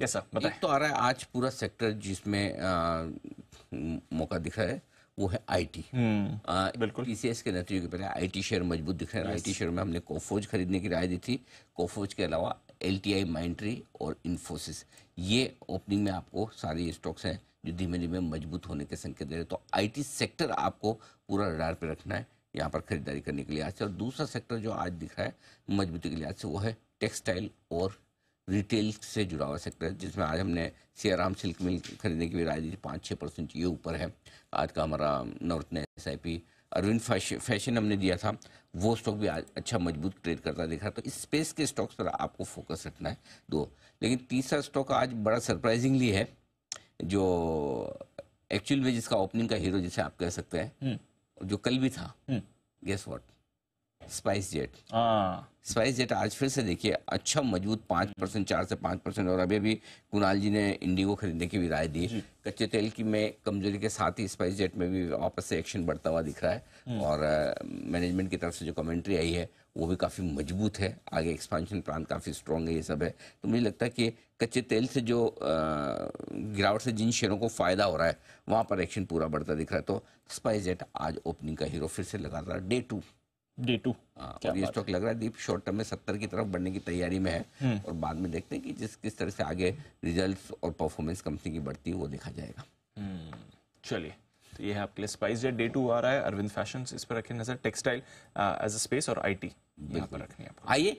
Yes sir एक तो आ रहा है आज पूरा सेक्टर जिसमें मौका दिख रहा है वो है हम्म, आईटी बिल्कुल एस के नतीजे के पहले आईटी शेयर मजबूत दिख रहे हैं आईटी शेयर में हमने कोफोज खरीदने की राय दी थी कोफोज के अलावा एल टी आई माइंट्री और इन्फोसिस ये ओपनिंग में आपको सारे स्टॉक्स हैं जो धीमे धीमे मजबूत होने के संकेत दे रहे हैं तो आईटी सेक्टर आपको पूरा रडार पे रखना है यहाँ पर खरीदारी करने के लिए आज से और दूसरा सेक्टर जो आज दिख रहा है मजबूती के लिए आज से वो है टेक्सटाइल और रिटेल से जुड़ा हुआ सेक्टर है जिसमें आज हमने सियाराम सिल्क मिल खरीदने की भी राय दी थी पाँच छः परसेंट ये ऊपर है आज का हमारा नॉर्थ ने S I P Arvind fashion हमने दिया था वो स्टॉक भी आज अच्छा मजबूत ट्रेड करता देखा तो इस स्पेस के स्टॉक्स पर आपको फोकस रखना है दो लेकिन तीसरा स्टॉक आज बड़ा सरप्राइजिंगली है जो एक्चुअल में जिसका ओपनिंग का हीरो जिसे आप कह सकते हैं हम्म। जो कल भी था guess hmm. What SpiceJet SpiceJet आज फिर से देखिए अच्छा मजबूत पाँच परसेंट चार से पाँच परसेंट और अभी अभी कुणाल जी ने इंडिगो खरीदने की भी राय दी कच्चे तेल की मैं कमजोरी के साथ ही स्पाइस जेट में भी वापस से एक्शन बढ़ता हुआ दिख रहा है हम्म। और मैनेजमेंट की तरफ से जो कमेंट्री आई है वो भी काफ़ी मजबूत है आगे एक्सपांशन प्लान काफ़ी स्ट्रॉन्ग है ये सब है तो मुझे लगता है कि कच्चे तेल से जो गिरावट से जिन शेयरों को फ़ायदा हो रहा है वहाँ पर एक्शन पूरा बढ़ता दिख रहा है तो स्पाइस जेट आज ओपनिंग का हीरो फिर से लगातार डे टू डे टू हाँ, और ये स्टॉक लग रहा है दीप शॉर्ट टर्म में सत्तर की तरफ बढ़ने की तैयारी में है हम्म। और बाद में देखते हैं कि जिस किस तरह से आगे रिजल्ट और परफॉर्मेंस कंपनी की बढ़ती है वो देखा जाएगा हम्म, चलिए तो ये है आपके लिए स्पाइस डे टू आ रहा है अरविंद फैशन इस पर रखें नजर टेक्सटाइल एज ए स्पेस और आई टी पर रखनी है आइए